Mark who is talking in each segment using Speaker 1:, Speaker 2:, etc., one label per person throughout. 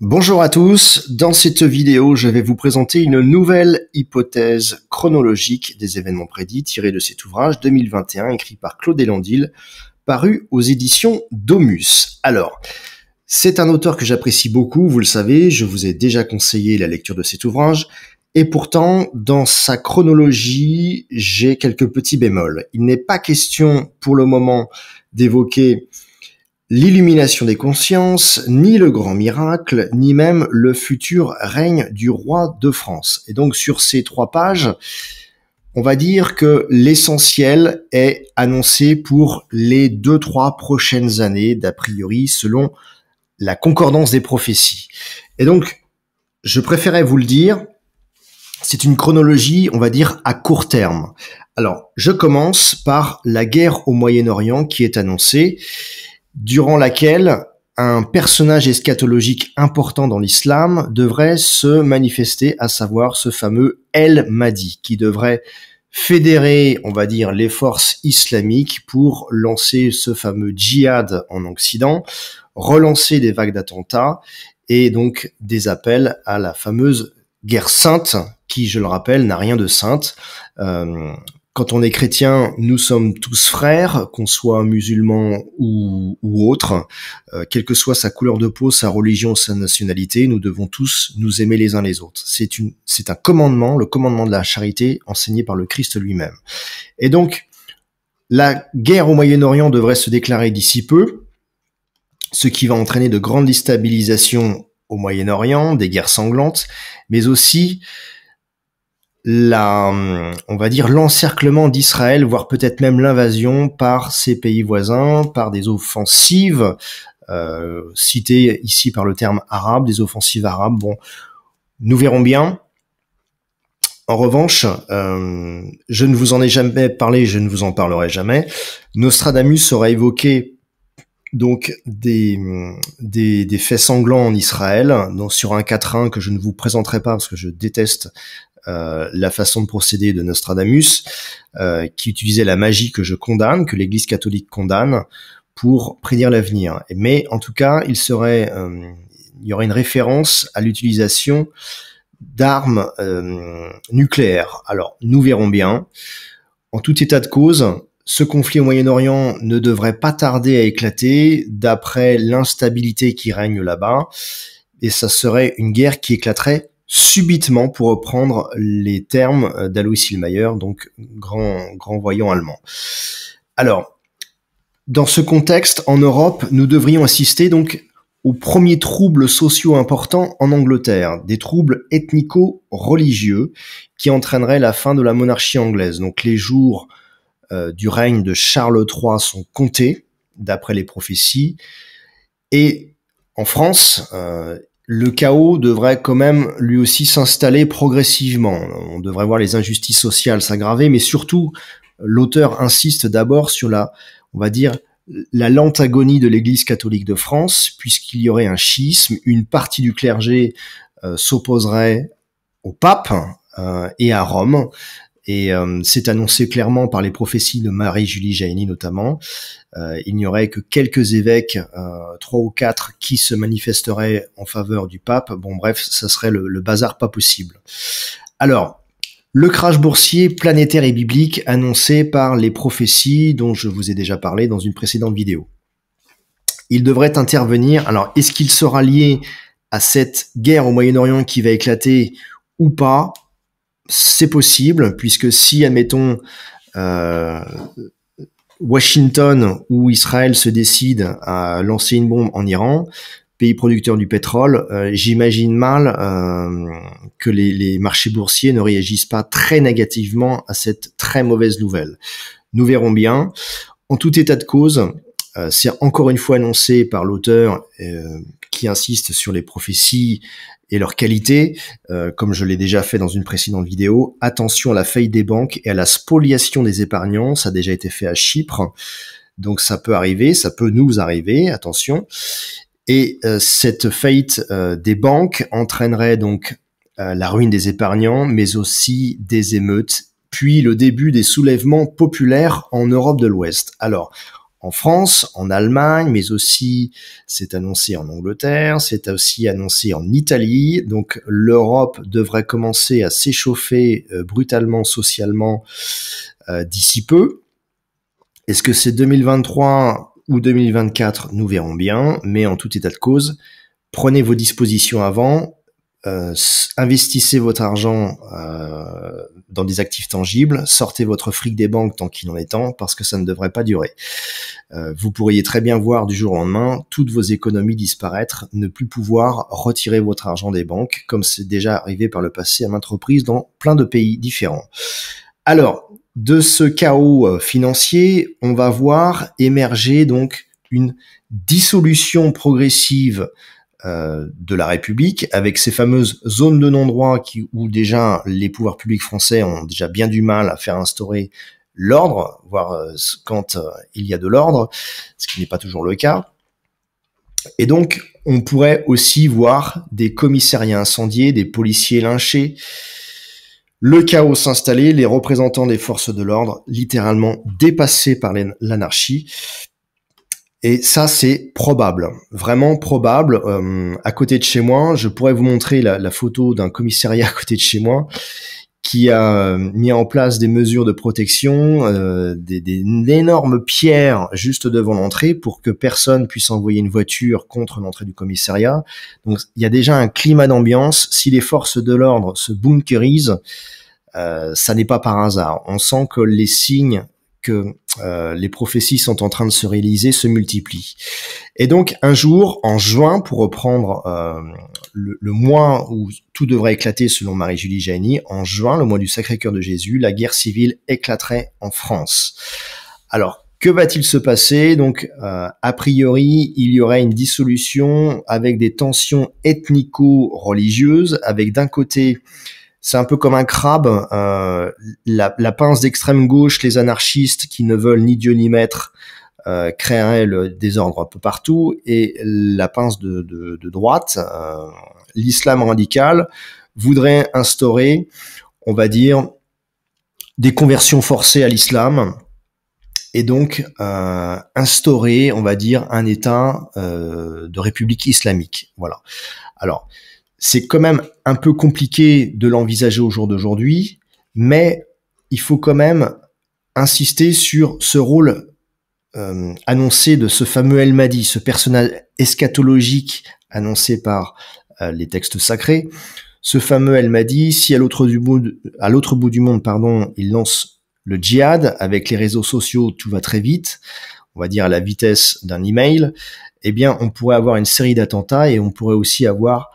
Speaker 1: Bonjour à tous, dans cette vidéo je vais vous présenter une nouvelle hypothèse chronologique des événements prédits tirée de cet ouvrage 2021 écrit par Claude Elandil paru aux éditions Domus. Alors, c'est un auteur que j'apprécie beaucoup, vous le savez, je vous ai déjà conseillé la lecture de cet ouvrage, et pourtant, dans sa chronologie, j'ai quelques petits bémols. Il n'est pas question pour le moment d'évoquer l'illumination des consciences, ni le grand miracle, ni même le futur règne du roi de France. Et donc sur ces trois pages, on va dire que l'essentiel est annoncé pour les deux, trois prochaines années, d'a priori, selon la concordance des prophéties. Et donc, je préférais vous le dire, c'est une chronologie, on va dire, à court terme. Alors, je commence par la guerre au Moyen-Orient qui est annoncée durant laquelle un personnage eschatologique important dans l'islam devrait se manifester, à savoir ce fameux El Mahdi, qui devrait fédérer, on va dire, les forces islamiques pour lancer ce fameux djihad en Occident, relancer des vagues d'attentats et donc des appels à la fameuse guerre sainte, qui, je le rappelle, n'a rien de sainte. Euh, quand on est chrétien, nous sommes tous frères, qu'on soit musulman ou, autre, euh, quelle que soit sa couleur de peau, sa religion, sa nationalité, nous devons tous nous aimer les uns les autres. C'est c'est un commandement, le commandement de la charité enseigné par le Christ lui-même. Et donc, la guerre au Moyen-Orient devrait se déclarer d'ici peu, ce qui va entraîner de grandes déstabilisations au Moyen-Orient, des guerres sanglantes, mais aussi la, on va dire l'encerclement d'Israël, voire peut-être même l'invasion par ses pays voisins, par des offensives euh, citées ici par le terme arabe, des offensives arabes. Bon, nous verrons bien. En revanche, euh, je ne vous en ai jamais parlé, je ne vous en parlerai jamais. Nostradamus aura évoqué donc des, des, faits sanglants en Israël, donc sur un quatrain que je ne vous présenterai pas parce que je déteste euh, la façon de procéder de Nostradamus, euh, qui utilisait la magie que je condamne, que l'Église catholique condamne, pour prédire l'avenir. Mais en tout cas, il serait, euh, il y aurait une référence à l'utilisation d'armes nucléaires. Alors, nous verrons bien. En tout état de cause, ce conflit au Moyen-Orient ne devrait pas tarder à éclater, d'après l'instabilité qui règne là-bas, et ça serait une guerre qui éclaterait subitement pour reprendre les termes euh, d'Alois Hillmayer, donc grand, grand voyant allemand. Alors, dans ce contexte, en Europe, nous devrions assister donc aux premiers troubles sociaux importants en Angleterre, des troubles ethnico-religieux qui entraîneraient la fin de la monarchie anglaise. Donc les jours euh, du règne de Charles III sont comptés, d'après les prophéties, et en France, euh, le chaos devrait quand même lui aussi s'installer progressivement. On devrait voir les injustices sociales s'aggraver, mais surtout, l'auteur insiste d'abord sur la, on va dire, la lente agonie de l'Église catholique de France, puisqu'il y aurait un schisme, une partie du clergé euh, s'opposerait au pape euh, et à Rome, et euh, c'est annoncé clairement par les prophéties de Marie-Julie Jaini notamment. Euh, il n'y aurait que quelques évêques, euh, trois ou quatre, qui se manifesteraient en faveur du pape. Bon, bref, ça serait le, le bazar pas possible. Alors, le crash boursier planétaire et biblique annoncé par les prophéties dont je vous ai déjà parlé dans une précédente vidéo. Il devrait intervenir. Alors, est-ce qu'il sera lié à cette guerre au Moyen-Orient qui va éclater ou pas c'est possible, puisque si, admettons, euh, Washington ou Israël se décident à lancer une bombe en Iran, pays producteur du pétrole, euh, j'imagine mal euh, que les, les, marchés boursiers ne réagissent pas très négativement à cette très mauvaise nouvelle. Nous verrons bien. En tout état de cause, c'est encore une fois annoncé par l'auteur qui insiste sur les prophéties et leur qualité. Euh, comme je l'ai déjà fait dans une précédente vidéo, attention à la faillite des banques et à la spoliation des épargnants. Ça a déjà été fait à Chypre. Donc ça peut arriver, ça peut nous arriver, attention. Et euh, cette faillite euh, des banques entraînerait donc la ruine des épargnants, mais aussi des émeutes, puis le début des soulèvements populaires en Europe de l'Ouest. Alors, en France, en Allemagne, mais aussi c'est annoncé en Angleterre, c'est aussi annoncé en Italie. Donc l'Europe devrait commencer à s'échauffer euh, brutalement socialement euh, d'ici peu. Est-ce que c'est 2023 ou 2024 Nous verrons bien, mais en tout état de cause, prenez vos dispositions avant, euh, investissez votre argent euh, dans des actifs tangibles, sortez votre fric des banques tant qu'il en est temps, parce que ça ne devrait pas durer. Euh, vous pourriez très bien voir du jour au lendemain toutes vos économies disparaître, ne plus pouvoir retirer votre argent des banques, comme c'est déjà arrivé par le passé à maintes reprises dans plein de pays différents. Alors, de ce chaos financier, on va voir émerger donc une dissolution progressive euh, de la République, avec ces fameuses zones de non-droit qui, où déjà les pouvoirs publics français ont déjà bien du mal à faire instaurer l'ordre, voire euh, quand euh, il y a de l'ordre, ce qui n'est pas toujours le cas. Et donc, on pourrait aussi voir des commissariats incendiés, des policiers lynchés, le chaos s'installer, les représentants des forces de l'ordre littéralement dépassés par l'anarchie, et ça, c'est probable, vraiment probable. Euh, à côté de chez moi, je pourrais vous montrer la, photo d'un commissariat à côté de chez moi qui a euh, mis en place des mesures de protection, euh, des, des énormes pierres juste devant l'entrée pour que personne puisse envoyer une voiture contre l'entrée du commissariat. Donc il y a déjà un climat d'ambiance. Si les forces de l'ordre se bunkerisent, euh, ça n'est pas par hasard. On sent que les signes que euh, les prophéties sont en train de se réaliser se multiplient. Et donc un jour, en juin, pour reprendre euh, le, mois où tout devrait éclater selon Marie-Julie Jaini, en juin, le mois du Sacré-Cœur de Jésus, la guerre civile éclaterait en France. Alors, que va-t-il se passer Donc, euh, a priori, il y aurait une dissolution avec des tensions ethnico-religieuses, avec d'un côté c'est un peu comme un crabe. Euh, la, pince d'extrême gauche, les anarchistes qui ne veulent ni Dieu ni maître euh, créeraient le désordre un peu partout, et la pince de, droite, euh, l'islam radical, voudrait instaurer, on va dire, des conversions forcées à l'islam, et donc euh, instaurer, on va dire, un État euh, de république islamique. Voilà. Alors, c'est quand même un peu compliqué de l'envisager au jour d'aujourd'hui, mais il faut quand même insister sur ce rôle euh, annoncé de ce fameux El Madi, ce personnage eschatologique annoncé par euh, les textes sacrés. Ce fameux El Mahdi, si à l'autre bout, à l'autre bout du monde, pardon, il lance le djihad avec les réseaux sociaux, tout va très vite, on va dire à la vitesse d'un email. Eh bien, on pourrait avoir une série d'attentats et on pourrait aussi avoir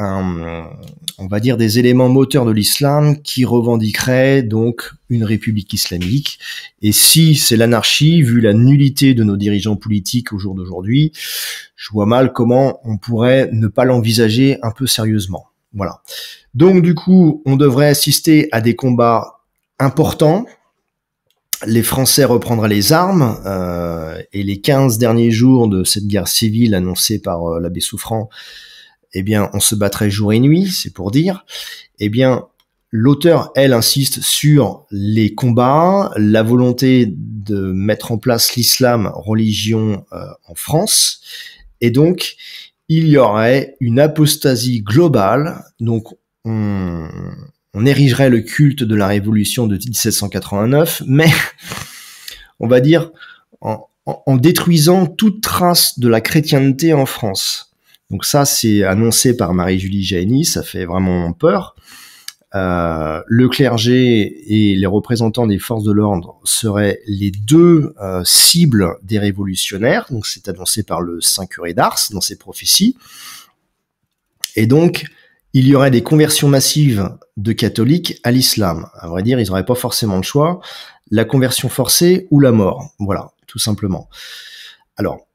Speaker 1: on va dire des éléments moteurs de l'islam qui revendiqueraient donc une république islamique. Et si c'est l'anarchie, vu la nullité de nos dirigeants politiques au jour d'aujourd'hui, je vois mal comment on pourrait ne pas l'envisager un peu sérieusement. Voilà. Donc du coup, on devrait assister à des combats importants. Les Français reprendraient les armes euh, et les 15 derniers jours de cette guerre civile annoncée par euh, l'abbé Souffrant eh bien, on se battrait jour et nuit, c'est pour dire. Eh bien, l'auteur, elle, insiste sur les combats, la volonté de mettre en place l'islam religion euh, en France, et donc il y aurait une apostasie globale. Donc, on, érigerait le culte de la révolution de 1789, mais on va dire en détruisant toute trace de la chrétienté en France. Donc ça, c'est annoncé par Marie-Julie Jaini, ça fait vraiment peur. Euh, le clergé et les représentants des forces de l'ordre seraient les deux euh, cibles des révolutionnaires. Donc c'est annoncé par le saint curé d'Ars dans ses prophéties. Et donc, il y aurait des conversions massives de catholiques à l'islam. À vrai dire, ils n'auraient pas forcément le choix. La conversion forcée ou la mort. Voilà, tout simplement. Alors,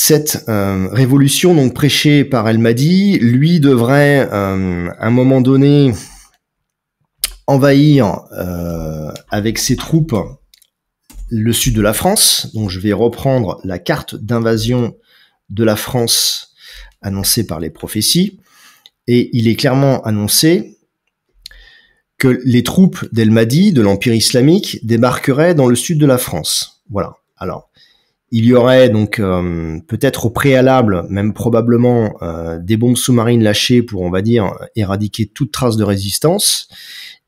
Speaker 1: cette euh, révolution, donc prêchée par El Mahdi, lui devrait euh, à un moment donné envahir euh, avec ses troupes le sud de la France. Donc je vais reprendre la carte d'invasion de la France annoncée par les prophéties. Et il est clairement annoncé que les troupes d'El Mahdi, de l'Empire islamique, débarqueraient dans le sud de la France. Voilà. Alors, il y aurait donc euh, peut-être au préalable, même probablement, euh, des bombes sous-marines lâchées pour, on va dire, éradiquer toute trace de résistance.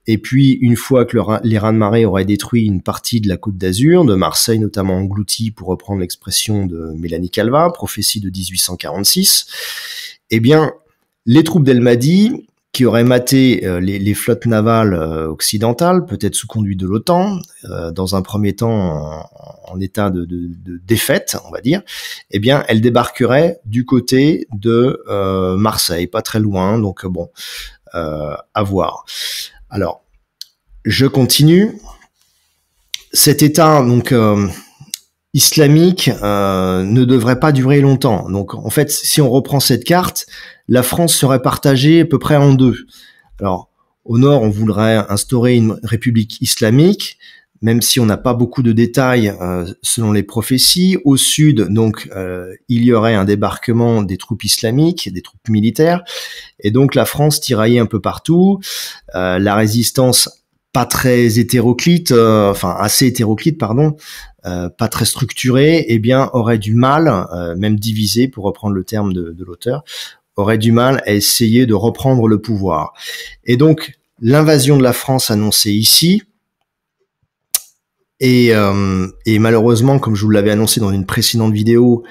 Speaker 1: Et puis, une fois que les rats de marée auraient détruit une partie de la côte d'Azur, de Marseille notamment engloutie, pour reprendre l'expression de Mélanie Calva, prophétie de 1846, eh bien, les troupes d'Elmadi qui aurait maté euh, les, flottes navales euh, occidentales, peut-être sous conduite de l'OTAN, euh, dans un premier temps en, état de, défaite, on va dire, eh bien, elle débarquerait du côté de Marseille, pas très loin, donc bon, à voir. Alors, je continue. Cet état, donc islamique ne devrait pas durer longtemps. Donc en fait, si on reprend cette carte, la France serait partagée à peu près en deux. Alors, au nord, on voudrait instaurer une république islamique, même si on n'a pas beaucoup de détails euh, selon les prophéties. Au sud, donc, euh, il y aurait un débarquement des troupes islamiques, des troupes militaires, et donc la France tiraillée un peu partout, euh, la résistance pas très hétéroclite, enfin assez hétéroclite, pardon, pas très structurée, eh bien aurait du mal, même divisé, pour reprendre le terme de, de l'auteur, aurait du mal à essayer de reprendre le pouvoir. Et donc, l'invasion de la France annoncée ici, euh, et, malheureusement, comme je vous l'avais annoncé dans une précédente vidéo,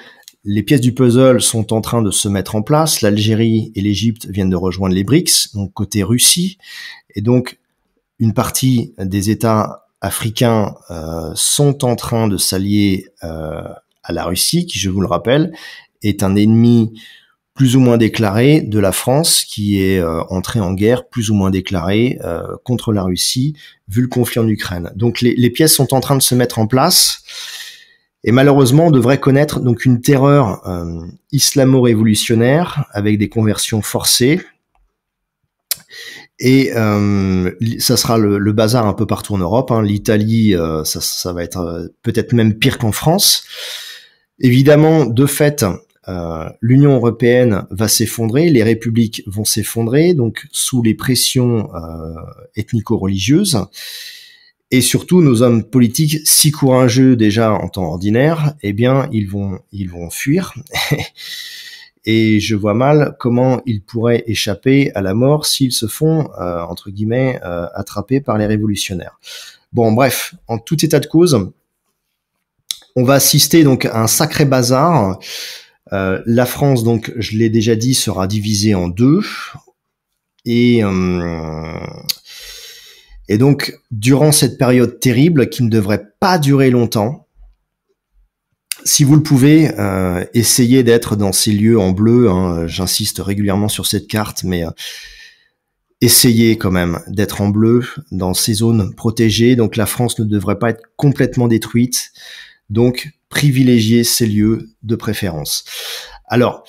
Speaker 1: les pièces du puzzle sont en train de se mettre en place. L'Algérie et l'Égypte viennent de rejoindre les BRICS, donc côté Russie. Et donc, une partie des États africains euh, sont en train de s'allier euh, à la Russie, qui, je vous le rappelle, est un ennemi plus ou moins déclarée de la France qui est euh, entrée en guerre plus ou moins déclarée euh, contre la Russie vu le conflit en Ukraine. Donc les, pièces sont en train de se mettre en place et malheureusement on devrait connaître donc une terreur euh, islamo-révolutionnaire avec des conversions forcées et ça sera le, bazar un peu partout en Europe. Hein. L'Italie, ça, va être peut-être même pire qu'en France. Évidemment, de fait, euh, l'Union européenne va s'effondrer, les républiques vont s'effondrer, donc sous les pressions euh, ethnico-religieuses. Et surtout, nos hommes politiques, si courageux déjà en temps ordinaire, eh bien, ils vont, ils vont fuir. et je vois mal comment ils pourraient échapper à la mort s'ils se font, euh, entre guillemets, euh, attraper par les révolutionnaires. Bon, bref, en tout état de cause, on va assister donc à un sacré bazar euh, la France, donc, je l'ai déjà dit, sera divisée en deux. Euh, et, donc, durant cette période terrible qui ne devrait pas durer longtemps, si vous le pouvez, euh, essayez d'être dans ces lieux en bleu. Hein. J'insiste régulièrement sur cette carte, mais essayez quand même d'être en bleu dans ces zones protégées. Donc la France ne devrait pas être complètement détruite. Donc, privilégier ces lieux de préférence. Alors,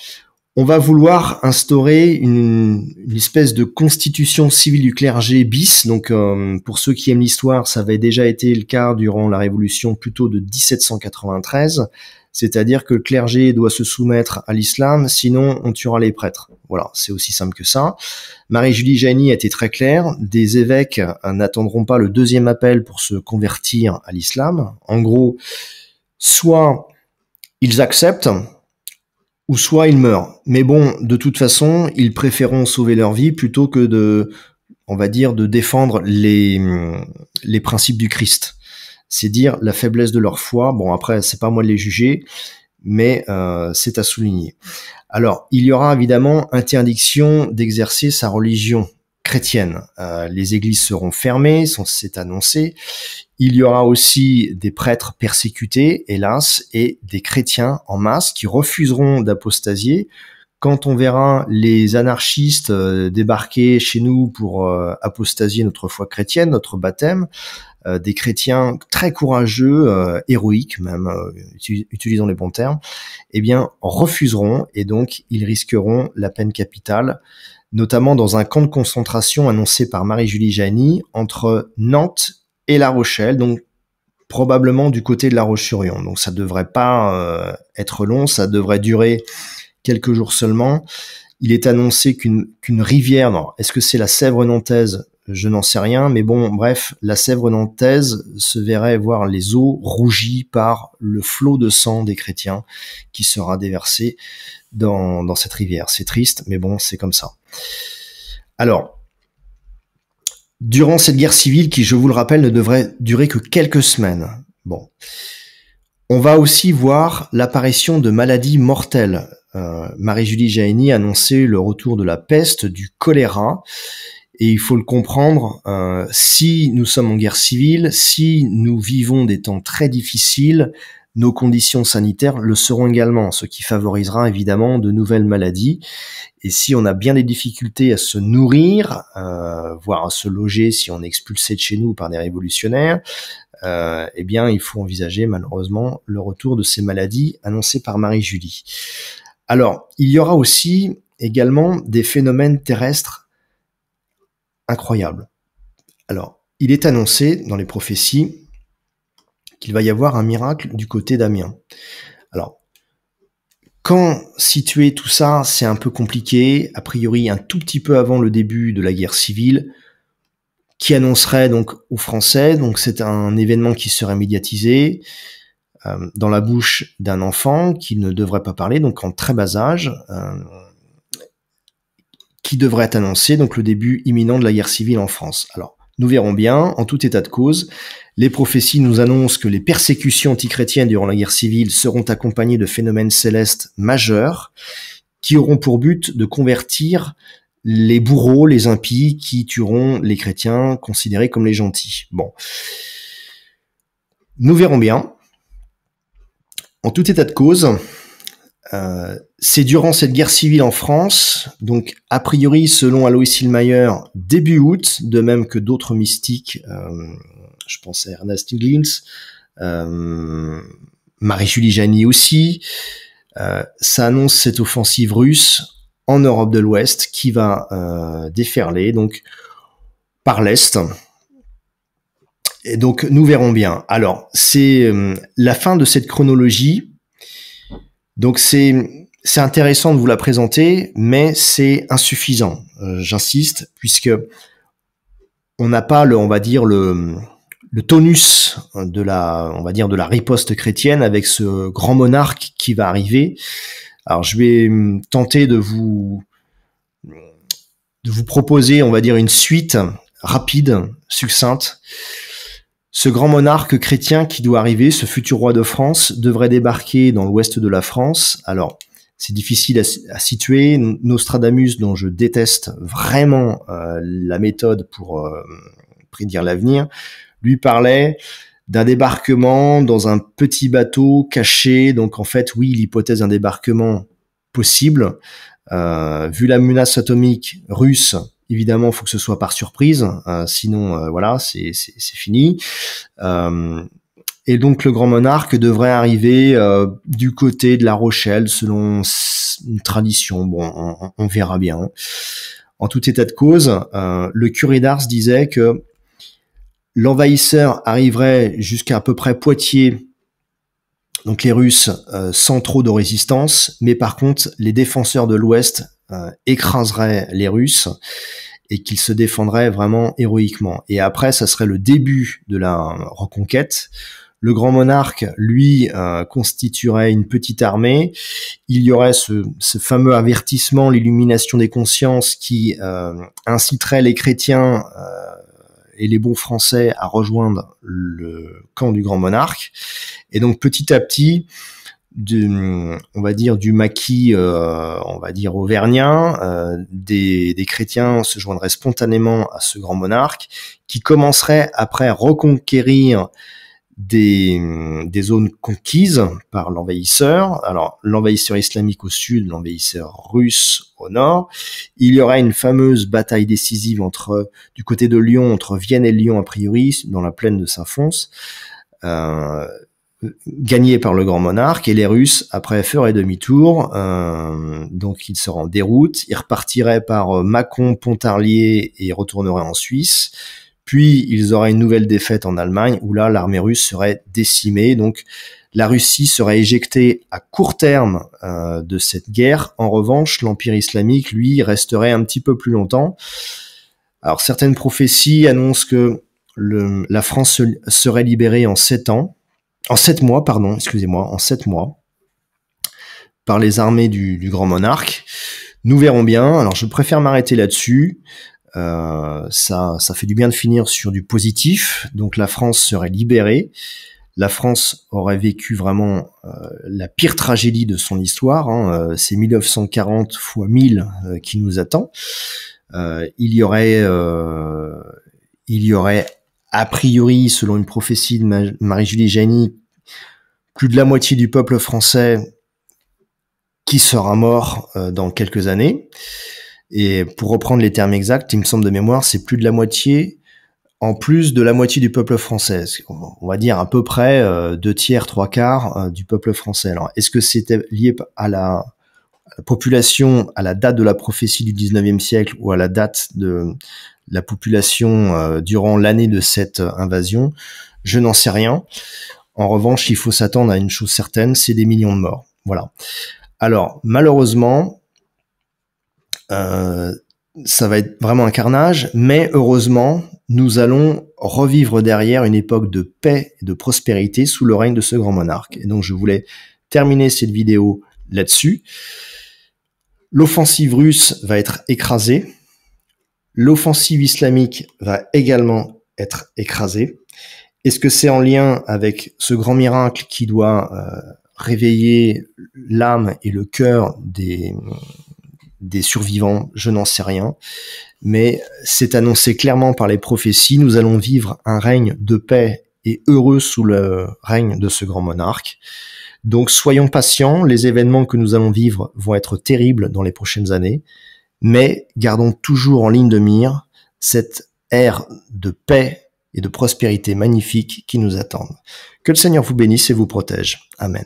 Speaker 1: on va vouloir instaurer une, espèce de constitution civile du clergé bis. Donc, euh, pour ceux qui aiment l'histoire, ça avait déjà été le cas durant la Révolution plutôt de 1793. C'est-à-dire que le clergé doit se soumettre à l'islam, sinon on tuera les prêtres. Voilà, c'est aussi simple que ça. Marie-Julie Jani était très claire, des évêques n'attendront pas le deuxième appel pour se convertir à l'islam. En gros, soit ils acceptent, ou soit ils meurent. Mais bon, de toute façon, ils préféreront sauver leur vie plutôt que de, on va dire, de défendre les, les principes du Christ. C'est dire la faiblesse de leur foi. Bon, après, c'est pas moi de les juger, mais euh, c'est à souligner. Alors, il y aura évidemment interdiction d'exercer sa religion euh, les églises seront fermées, c'est annoncé. Il y aura aussi des prêtres persécutés, hélas, et des chrétiens en masse qui refuseront d'apostasier. Quand on verra les anarchistes euh, débarquer chez nous pour euh, apostasier notre foi chrétienne, notre baptême, des chrétiens très courageux, héroïques même, utilisons les bons termes, eh bien refuseront et donc ils risqueront la peine capitale notamment dans un camp de concentration annoncé par Marie-Julie Jani entre Nantes et La Rochelle, donc probablement du côté de La Roche-sur-Yon. Donc ça devrait pas euh, être long, ça devrait durer quelques jours seulement. Il est annoncé qu'une rivière, est-ce que c'est la Sèvre nantaise je n'en sais rien, mais bon, bref, la Sèvre nantaise se verrait voir les eaux rougies par le flot de sang des chrétiens qui sera déversé dans, cette rivière. C'est triste, mais bon, c'est comme ça. Alors, durant cette guerre civile qui, je vous le rappelle, ne devrait durer que quelques semaines, bon, on va aussi voir l'apparition de maladies mortelles. Euh, Marie-Julie Jaini annonçait le retour de la peste, du choléra, et il faut le comprendre, euh, si nous sommes en guerre civile, si nous vivons des temps très difficiles, nos conditions sanitaires le seront également, ce qui favorisera évidemment de nouvelles maladies. Et si on a bien des difficultés à se nourrir, euh, voire à se loger si on est expulsé de chez nous par des révolutionnaires, euh, eh bien il faut envisager malheureusement le retour de ces maladies annoncées par Marie-Julie. Alors, il y aura aussi également des phénomènes terrestres incroyable. Alors, il est annoncé dans les prophéties qu'il va y avoir un miracle du côté d'Amiens. Alors, quand situer tout ça, c'est un peu compliqué, a priori un tout petit peu avant le début de la guerre civile, qui annoncerait donc aux Français, donc c'est un événement qui serait médiatisé euh, dans la bouche d'un enfant qui ne devrait pas parler, donc en très bas âge, euh, qui devrait annoncer donc le début imminent de la guerre civile en France. Alors, nous verrons bien, en tout état de cause, les prophéties nous annoncent que les persécutions antichrétiennes durant la guerre civile seront accompagnées de phénomènes célestes majeurs qui auront pour but de convertir les bourreaux, les impies qui tueront les chrétiens considérés comme les gentils. Bon. Nous verrons bien. En tout état de cause, euh, c'est durant cette guerre civile en France, donc a priori selon Alois Hillmeyer, début août, de même que d'autres mystiques, euh, je pense à Ernest Higgins, euh, Marie-Julie Jani aussi, euh, ça annonce cette offensive russe en Europe de l'Ouest qui va déferler donc par l'Est. Et donc nous verrons bien. Alors c'est la fin de cette chronologie donc c'est c'est intéressant de vous la présenter, mais c'est insuffisant. Euh, j'insiste, puisque on n'a pas le, on va dire le le tonus de la, on va dire de la riposte chrétienne avec ce grand monarque qui va arriver. Alors je vais tenter de vous de vous proposer, on va dire une suite rapide, succincte ce grand monarque chrétien qui doit arriver, ce futur roi de France, devrait débarquer dans l'ouest de la France. Alors, c'est difficile à, situer. Nostradamus, dont je déteste vraiment euh, la méthode pour euh, prédire l'avenir, lui parlait d'un débarquement dans un petit bateau caché. Donc en fait, oui, l'hypothèse d'un débarquement possible, euh, vu la menace atomique russe, Évidemment, il faut que ce soit par surprise, hein, sinon euh, voilà, c'est fini. Euh, et donc le grand monarque devrait arriver euh, du côté de La Rochelle, selon une tradition. Bon, on, verra bien. En tout état de cause, le curé d'Ars disait que l'envahisseur arriverait jusqu'à à peu près Poitiers donc les Russes sans trop de résistance, mais par contre les défenseurs de l'Ouest euh, écraserait les Russes et qu'ils se défendraient vraiment héroïquement. Et après, ça serait le début de la reconquête. Le grand monarque, lui, euh, constituerait une petite armée. Il y aurait ce, fameux avertissement, l'illumination des consciences, qui euh, inciterait les chrétiens et les bons Français à rejoindre le camp du grand monarque. Et donc petit à petit, du, on va dire du maquis, euh, on va dire auvergnien euh, des, chrétiens se joindraient spontanément à ce grand monarque, qui commencerait après reconquérir des, zones conquises par l'envahisseur. Alors l'envahisseur islamique au sud, l'envahisseur russe au nord. Il y aura une fameuse bataille décisive entre du côté de Lyon, entre Vienne et Lyon a priori, dans la plaine de Saint-Fons. Euh, gagné par le grand monarque et les Russes après feraient demi-tour euh, donc ils seraient en déroute ils repartiraient par euh, Mâcon, Pontarlier et retourneraient en Suisse puis ils auraient une nouvelle défaite en Allemagne où là l'armée russe serait décimée donc la Russie serait éjectée à court terme euh, de cette guerre en revanche l'empire islamique lui resterait un petit peu plus longtemps alors certaines prophéties annoncent que le, la France serait libérée en sept ans en sept mois, pardon, excusez-moi, en sept mois, par les armées du, grand monarque. Nous verrons bien. Alors, je préfère m'arrêter là-dessus. Euh, ça, ça fait du bien de finir sur du positif. Donc, la France serait libérée. La France aurait vécu vraiment euh, la pire tragédie de son histoire. Hein. Euh, c'est 1940 fois 1000 qui nous attend. il y aurait, il y aurait a priori, selon une prophétie de Marie-Julie Jani, plus de la moitié du peuple français qui sera mort euh, dans quelques années. Et pour reprendre les termes exacts, il me semble de mémoire, c'est plus de la moitié, en plus de la moitié du peuple français. On va dire à peu près euh, deux tiers, trois quarts euh, du peuple français. Alors, est-ce que c'était lié à la, population à la date de la prophétie du 19e siècle ou à la date de la population euh, durant l'année de cette euh, invasion, je n'en sais rien. En revanche, il faut s'attendre à une chose certaine, c'est des millions de morts. Voilà. Alors, malheureusement, euh, ça va être vraiment un carnage, mais heureusement, nous allons revivre derrière une époque de paix et de prospérité sous le règne de ce grand monarque. Et donc, je voulais terminer cette vidéo là-dessus. L'offensive russe va être écrasée, L'offensive islamique va également être écrasée. Est-ce que c'est en lien avec ce grand miracle qui doit euh, réveiller l'âme et le cœur des survivants Je n'en sais rien. Mais c'est annoncé clairement par les prophéties, nous allons vivre un règne de paix et heureux sous le règne de ce grand monarque. Donc soyons patients, les événements que nous allons vivre vont être terribles dans les prochaines années, mais gardons toujours en ligne de mire cette ère de paix et de prospérité magnifique qui nous attendent. Que le Seigneur vous bénisse et vous protège. Amen.